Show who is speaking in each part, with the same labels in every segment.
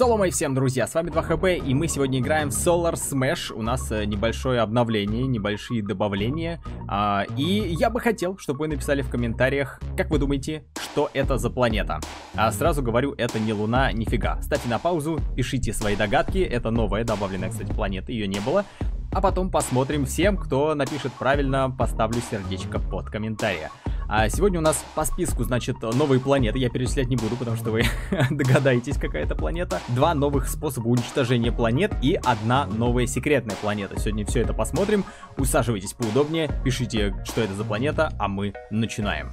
Speaker 1: Солома и всем, друзья, с вами 2 ХБ и мы сегодня играем в Solar Smash. У нас э, небольшое обновление, небольшие добавления. А, и я бы хотел, чтобы вы написали в комментариях, как вы думаете, что это за планета. А сразу говорю, это не Луна, нифига. Ставьте на паузу, пишите свои догадки. Это новая добавленная, кстати, планета, ее не было. А потом посмотрим всем, кто напишет правильно, поставлю сердечко под комментария. А сегодня у нас по списку, значит, новые планеты. Я перечислять не буду, потому что вы догадаетесь, какая это планета. Два новых способа уничтожения планет и одна новая секретная планета. Сегодня все это посмотрим. Усаживайтесь поудобнее, пишите, что это за планета, а мы начинаем.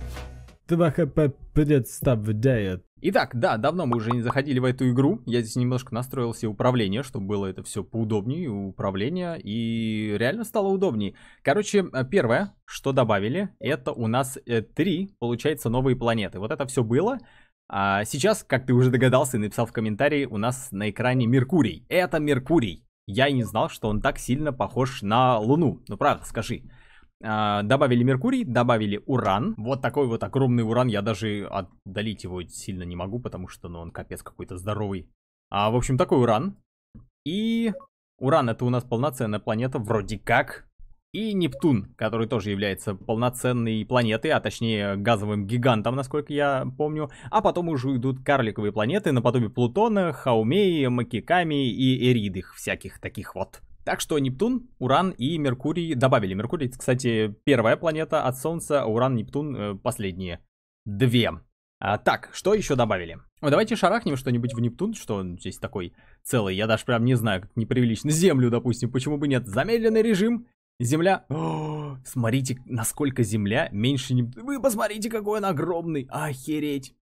Speaker 1: Табаха э, представляет Итак, да, давно мы уже не заходили в эту игру. Я здесь немножко настроил себе управление, чтобы было это все поудобнее, управление, и реально стало удобнее. Короче, э, первое, что добавили, это у нас э, три, получается, новые планеты. Вот это все было. А сейчас, как ты уже догадался и написал в комментарии, у нас на экране Меркурий. Это Меркурий. Я и не знал, что он так сильно похож на Луну. Ну правда, скажи. А, добавили Меркурий, добавили Уран. Вот такой вот огромный Уран. Я даже отдалить его сильно не могу, потому что ну, он капец какой-то здоровый. А, в общем, такой Уран. И Уран это у нас полноценная планета, вроде как. И Нептун, который тоже является полноценной планетой, а точнее газовым гигантом, насколько я помню. А потом уже идут карликовые планеты наподобие Плутона, Хаумеи, Макиками и Эридых, всяких таких вот. Так что Нептун, Уран и Меркурий добавили. Меркурий, кстати, первая планета от Солнца, а Уран, Нептун э, последние две. А, так, что еще добавили? Ну, давайте шарахнем что-нибудь в Нептун, что он здесь такой целый. Я даже прям не знаю, как неприлично. Землю, допустим, почему бы нет? Замедленный режим. Земля. О, смотрите, насколько Земля меньше Нептун. Вы посмотрите, какой он огромный. Охереть.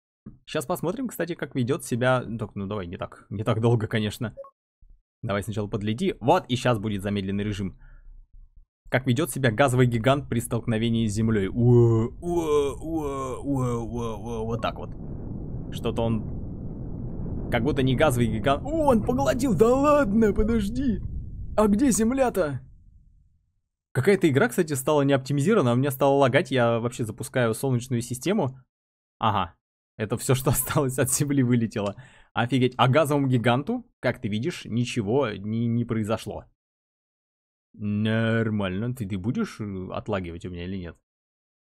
Speaker 1: Сейчас посмотрим, кстати, как ведет себя... Так, ну давай, не так, не так долго, конечно. Давай сначала подлети. Вот, и сейчас будет замедленный режим. Как ведет себя газовый гигант при столкновении с землей. вот так вот. Что-то он... Как будто не газовый гигант. О, он поглотил. Да ладно, подожди. А где земля-то? Какая-то игра, кстати, стала не оптимизирована, а у меня стало лагать. Я вообще запускаю солнечную систему. Ага, это все, что осталось от земли, вылетело. Офигеть. А газовому гиганту, как ты видишь, ничего не, не произошло. Нормально. Ты, ты будешь э, отлагивать у меня или нет?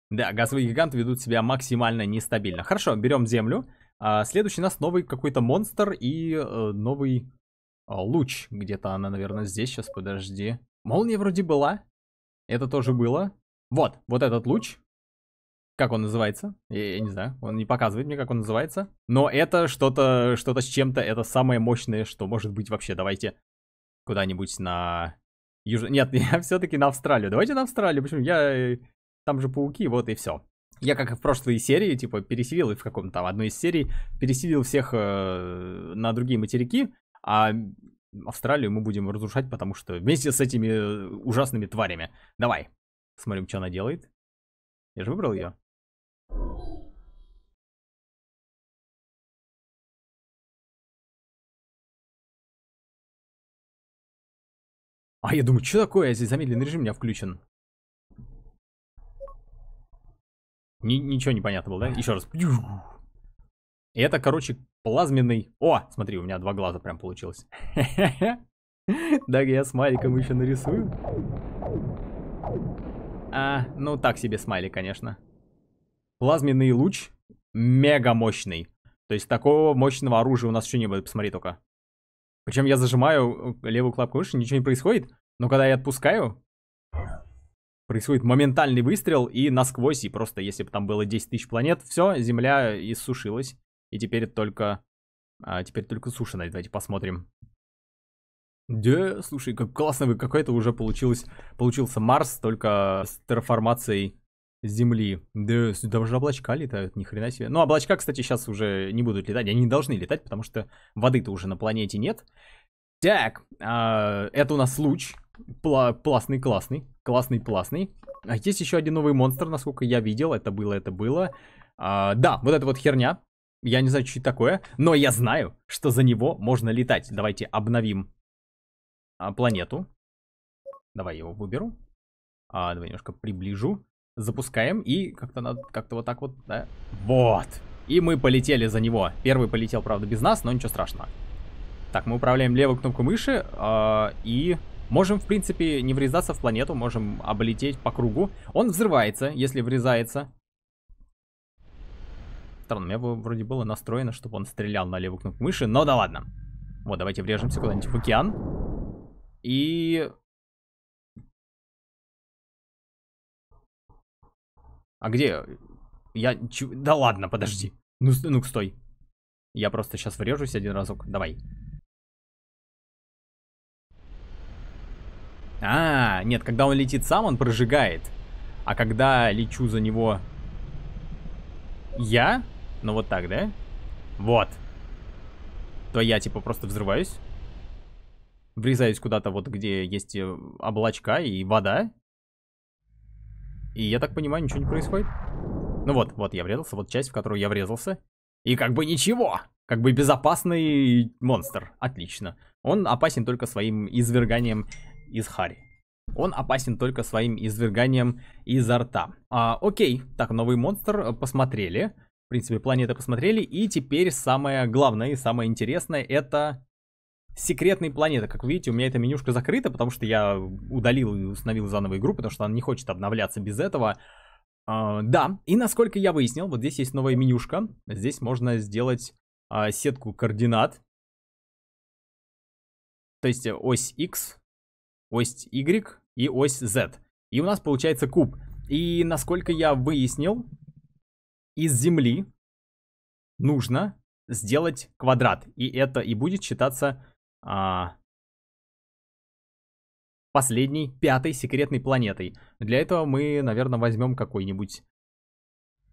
Speaker 1: Да, газовые гиганты ведут себя максимально нестабильно. Хорошо, берем землю. А, следующий у нас новый какой-то монстр и э, новый э, луч. Где-то она, наверное, здесь. Сейчас, подожди. Молния вроде была. Это тоже было. Вот, вот этот луч как он называется. Я, я не знаю, он не показывает мне, как он называется. Но это что-то, что-то с чем-то, это самое мощное, что может быть вообще. Давайте куда-нибудь на... Юж... Нет, я все-таки на Австралию. Давайте на Австралию, почему я... Э, там же пауки, вот и все. Я, как и в прошлой серии, типа, переселил их в каком-то там одной из серий, переселил всех э, на другие материки, а Австралию мы будем разрушать, потому что вместе с этими э, ужасными тварями. Давай. Смотрим, что она делает. Я же выбрал ее. А я думаю, что такое? Здесь замедленный режим у меня включен. Ни ничего не понятно было, да? Еще раз. И это, короче, плазменный... О, смотри, у меня два глаза прям получилось. Да, я смайликом еще нарисую. А, ну так себе смайлик, конечно. Плазменный луч мега мощный. То есть такого мощного оружия у нас еще не было, посмотри только. Причем я зажимаю э, левую клапку мыши, ничего не происходит. Но когда я отпускаю, происходит моментальный выстрел и насквозь. И просто если бы там было 10 тысяч планет, все, Земля иссушилась. И теперь только... А, теперь только суши, давайте посмотрим. Да, слушай, как классно вы, какой-то уже получилось, получился Марс, только с терраформацией Земли. Да, сюда уже облачка летают, ни хрена себе. Ну, облачка, кстати, сейчас уже не будут летать. Они не должны летать, потому что воды-то уже на планете нет. Так, э, это у нас луч. Пла пластный, классный. Классный, пластный. А есть еще один новый монстр, насколько я видел. Это было, это было. Э, да, вот это вот херня. Я не знаю, что это такое, но я знаю, что за него можно летать. Давайте обновим э, планету. Давай я его выберу. А, давай немножко приближу. Запускаем и как-то надо, как-то вот так вот, да. Вот. И мы полетели за него. Первый полетел, правда, без нас, но ничего страшного. Так, мы управляем левой кнопкой мыши э, и можем, в принципе, не врезаться в планету, можем облететь по кругу. Он взрывается, если врезается. Странно, у меня вроде было настроено, чтобы он стрелял на левую кнопку мыши, но да ладно. Вот, давайте врежемся куда-нибудь в океан. И А где? Я... Ч... Да ладно, подожди. Ну, ну стой. Я просто сейчас врежусь один разок. Давай. А, нет, когда он летит сам, он прожигает. А когда лечу за него я, ну вот так, да? Вот. То я типа просто взрываюсь. Врезаюсь куда-то вот, где есть э, облачка и вода. И я так понимаю, ничего не происходит. Ну вот, вот я врезался, вот часть, в которую я врезался. И как бы ничего! Как бы безопасный монстр. Отлично. Он опасен только своим изверганием из Хари. Он опасен только своим изверганием изо рта. А, окей, так, новый монстр э, посмотрели. В принципе, планеты посмотрели. И теперь самое главное и самое интересное это секретные планеты. Как вы видите, у меня эта менюшка закрыта, потому что я удалил и установил заново игру, потому что она не хочет обновляться без этого. Uh, да, и насколько я выяснил, вот здесь есть новая менюшка. Здесь можно сделать uh, сетку координат. То есть ось X, ось Y и ось Z. И у нас получается куб. И насколько я выяснил, из Земли нужно сделать квадрат. И это и будет считаться а, последней, пятой секретной планетой. Для этого мы, наверное, возьмем какой-нибудь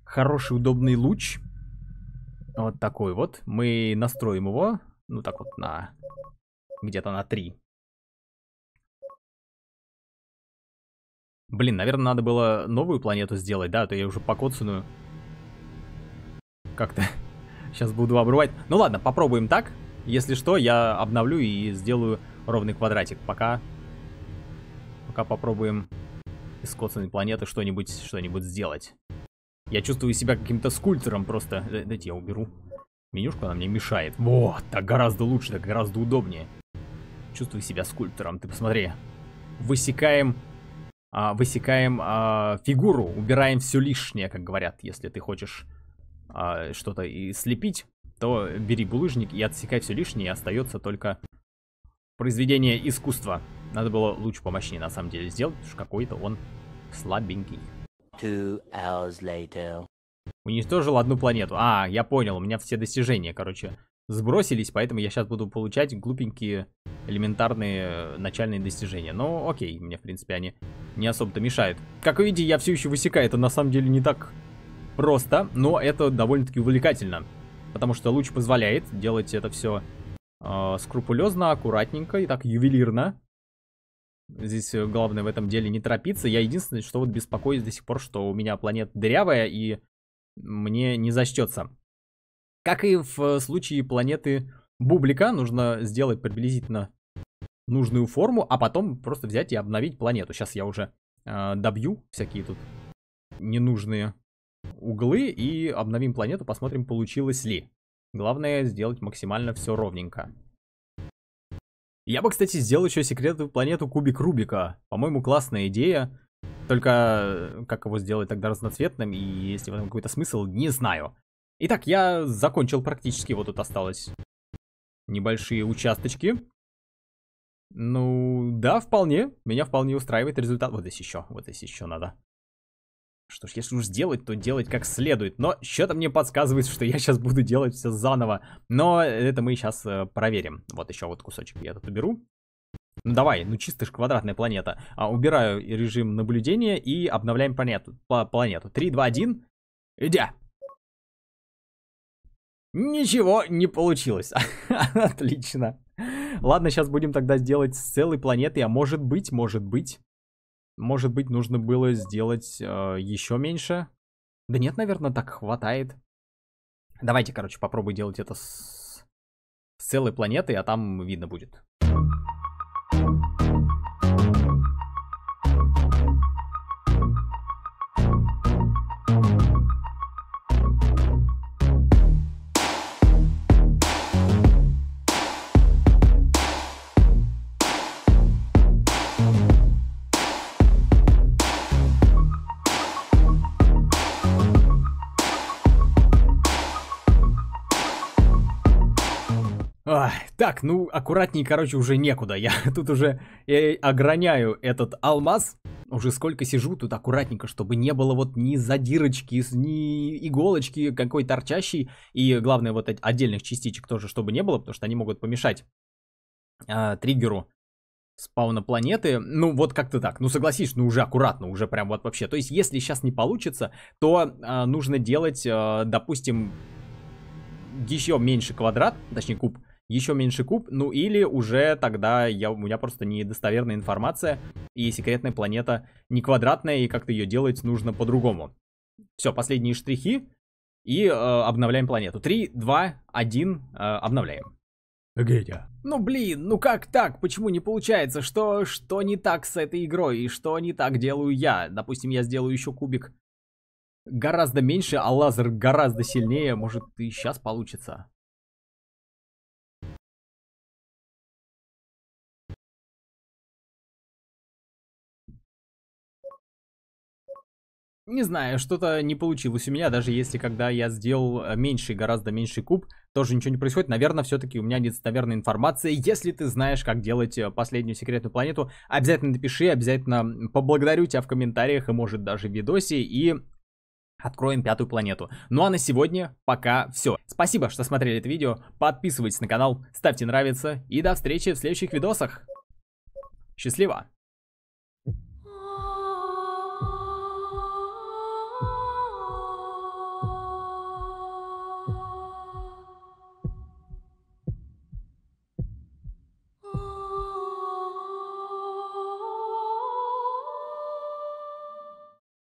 Speaker 1: хороший, удобный луч. Вот такой вот. Мы настроим его, ну так вот, на где-то на 3. Блин, наверное, надо было новую планету сделать, да? А то я уже покоцанную. Как-то сейчас буду обрывать. Ну ладно, попробуем так. Если что, я обновлю и сделаю ровный квадратик. Пока, пока попробуем из коцанной планеты что-нибудь что, -нибудь, сделать. Я чувствую себя каким-то скульптором просто. Э, дайте я уберу. менюшку, она мне мешает. Вот, так гораздо лучше, так гораздо удобнее. Чувствую себя скульптором, ты посмотри. Высекаем, а, высекаем а, фигуру, убираем все лишнее, как говорят, если ты хочешь а, что-то и слепить то бери булыжник и отсекай все лишнее, и остается только произведение искусства. Надо было луч помощнее на самом деле сделать, потому что какой-то он слабенький. Two hours later. Уничтожил одну планету. А, я понял, у меня все достижения, короче, сбросились, поэтому я сейчас буду получать глупенькие элементарные э, начальные достижения. Но окей, мне, в принципе, они не особо-то мешают. Как видите, я все еще высекаю, это на самом деле не так просто, но это довольно-таки увлекательно потому что луч позволяет делать это все э, а, скрупулезно, аккуратненько и так ювелирно. Здесь э, главное в этом деле не торопиться. Я единственное, что вот беспокоюсь до сих пор, что у меня планета дырявая и мне не зачтется. Как и в э, случае планеты Бублика, нужно сделать приблизительно нужную форму, а потом просто взять и обновить планету. Сейчас я уже э, добью всякие тут ненужные углы и обновим планету, посмотрим, получилось ли. Главное сделать максимально все ровненько. Я бы, кстати, сделал еще секретную планету кубик Рубика. По-моему, классная идея. Только э, как его сделать тогда разноцветным и есть в этом какой-то смысл, не знаю. Итак, я закончил практически, вот тут осталось небольшие участочки. Ну, да, вполне, меня вполне устраивает результат. Вот здесь еще, вот здесь еще надо. Что ж, если уж делать, то делать как следует. Но что-то мне подсказывает, что я сейчас буду делать все заново. Но это мы сейчас э, проверим. Вот еще вот кусочек я тут уберу. Ну давай, ну чисто же квадратная планета. А, убираю режим наблюдения и обновляем планету. Пла планету. 3, 2, 1. Иди. Ничего не получилось. Отлично. Ладно, сейчас будем тогда делать с целой планеты, а может быть, может быть. Может быть, нужно было сделать э, а, еще меньше? Да нет, наверное, так хватает. Давайте, короче, попробуй делать это с, с целой планеты, а там видно будет. так, ну, аккуратней, короче, уже некуда. Я тут уже я ограняю этот алмаз. Уже сколько сижу тут аккуратненько, чтобы не было вот ни задирочки, ни иголочки какой торчащей. И главное, вот отдельных частичек тоже, чтобы не было, потому что они могут помешать э, триггеру спауна планеты, ну вот как-то так, ну согласись, ну уже аккуратно, уже прям вот вообще, то есть если сейчас не получится, то э, нужно делать, э, допустим, еще меньше квадрат, точнее куб, еще меньше куб, ну или уже тогда я, у меня просто недостоверная информация, и секретная планета не квадратная, и как-то ее делать нужно по-другому. Все, последние штрихи, и э, обновляем планету. Три, два, один, э, обновляем. Гетя. Ну блин, ну как так? Почему не получается? Что, что не так с этой игрой? И что не так делаю я? Допустим, я сделаю еще кубик гораздо меньше, а лазер гораздо сильнее. Может, и сейчас получится. Не знаю, что-то не получилось у меня, даже если когда я сделал э, меньший, гораздо меньший куб, тоже ничего не происходит. Наверное, все-таки у меня недостоверная информация. Если ты знаешь, как делать э, последнюю секретную планету, обязательно напиши, обязательно поблагодарю тебя в комментариях и, может, даже в видосе. И откроем пятую планету. Ну а на сегодня пока все. Спасибо, что смотрели это видео. Подписывайтесь на канал, ставьте нравится и до встречи в следующих видосах. Счастливо!